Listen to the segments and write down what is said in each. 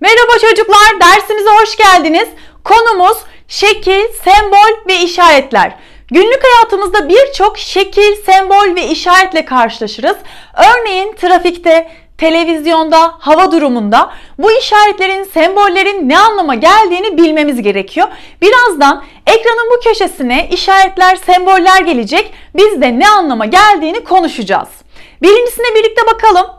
Merhaba çocuklar, dersimize hoş geldiniz. Konumuz şekil, sembol ve işaretler. Günlük hayatımızda birçok şekil, sembol ve işaretle karşılaşırız. Örneğin trafikte, televizyonda, hava durumunda bu işaretlerin, sembollerin ne anlama geldiğini bilmemiz gerekiyor. Birazdan ekranın bu köşesine işaretler, semboller gelecek. Biz de ne anlama geldiğini konuşacağız. Birincisine birlikte bakalım.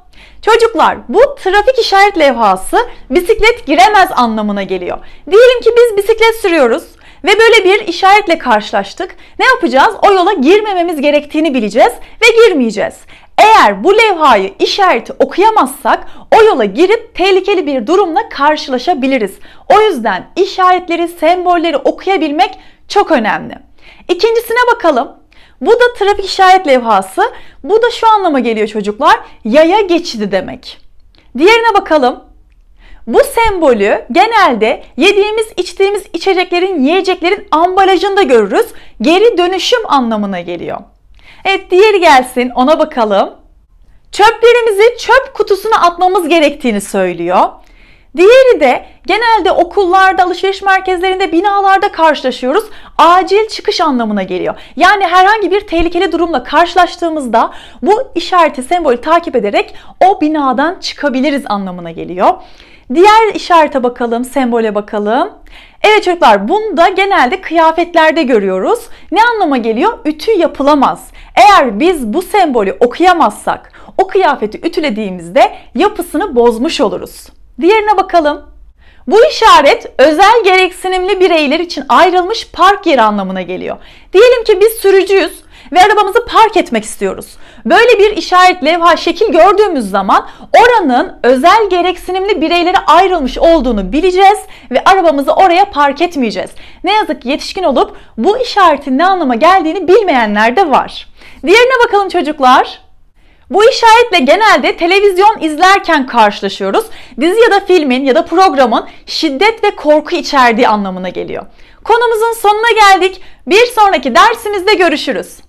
Çocuklar bu trafik işaret levhası bisiklet giremez anlamına geliyor. Diyelim ki biz bisiklet sürüyoruz ve böyle bir işaretle karşılaştık. Ne yapacağız? O yola girmememiz gerektiğini bileceğiz ve girmeyeceğiz. Eğer bu levhayı, işareti okuyamazsak o yola girip tehlikeli bir durumla karşılaşabiliriz. O yüzden işaretleri, sembolleri okuyabilmek çok önemli. İkincisine bakalım. Bu da trafik işaret levhası. Bu da şu anlama geliyor çocuklar. Yaya geçidi demek. Diğerine bakalım. Bu sembolü genelde yediğimiz, içtiğimiz içeceklerin, yiyeceklerin ambalajında görürüz. Geri dönüşüm anlamına geliyor. Evet diğeri gelsin ona bakalım. Çöplerimizi çöp kutusuna atmamız gerektiğini söylüyor. Diğeri de genelde okullarda, alışveriş merkezlerinde, binalarda karşılaşıyoruz. Acil çıkış anlamına geliyor. Yani herhangi bir tehlikeli durumla karşılaştığımızda bu işareti, sembolü takip ederek o binadan çıkabiliriz anlamına geliyor. Diğer işarete bakalım, sembole bakalım. Evet çocuklar bunu da genelde kıyafetlerde görüyoruz. Ne anlama geliyor? Ütü yapılamaz. Eğer biz bu sembolü okuyamazsak o kıyafeti ütülediğimizde yapısını bozmuş oluruz. Diğerine bakalım. Bu işaret özel gereksinimli bireyler için ayrılmış park yeri anlamına geliyor. Diyelim ki biz sürücüyüz ve arabamızı park etmek istiyoruz. Böyle bir işaret levha şekil gördüğümüz zaman oranın özel gereksinimli bireylere ayrılmış olduğunu bileceğiz ve arabamızı oraya park etmeyeceğiz. Ne yazık ki yetişkin olup bu işaretin ne anlama geldiğini bilmeyenler de var. Diğerine bakalım çocuklar. Bu işaretle genelde televizyon izlerken karşılaşıyoruz. Dizi ya da filmin ya da programın şiddet ve korku içerdiği anlamına geliyor. Konumuzun sonuna geldik. Bir sonraki dersimizde görüşürüz.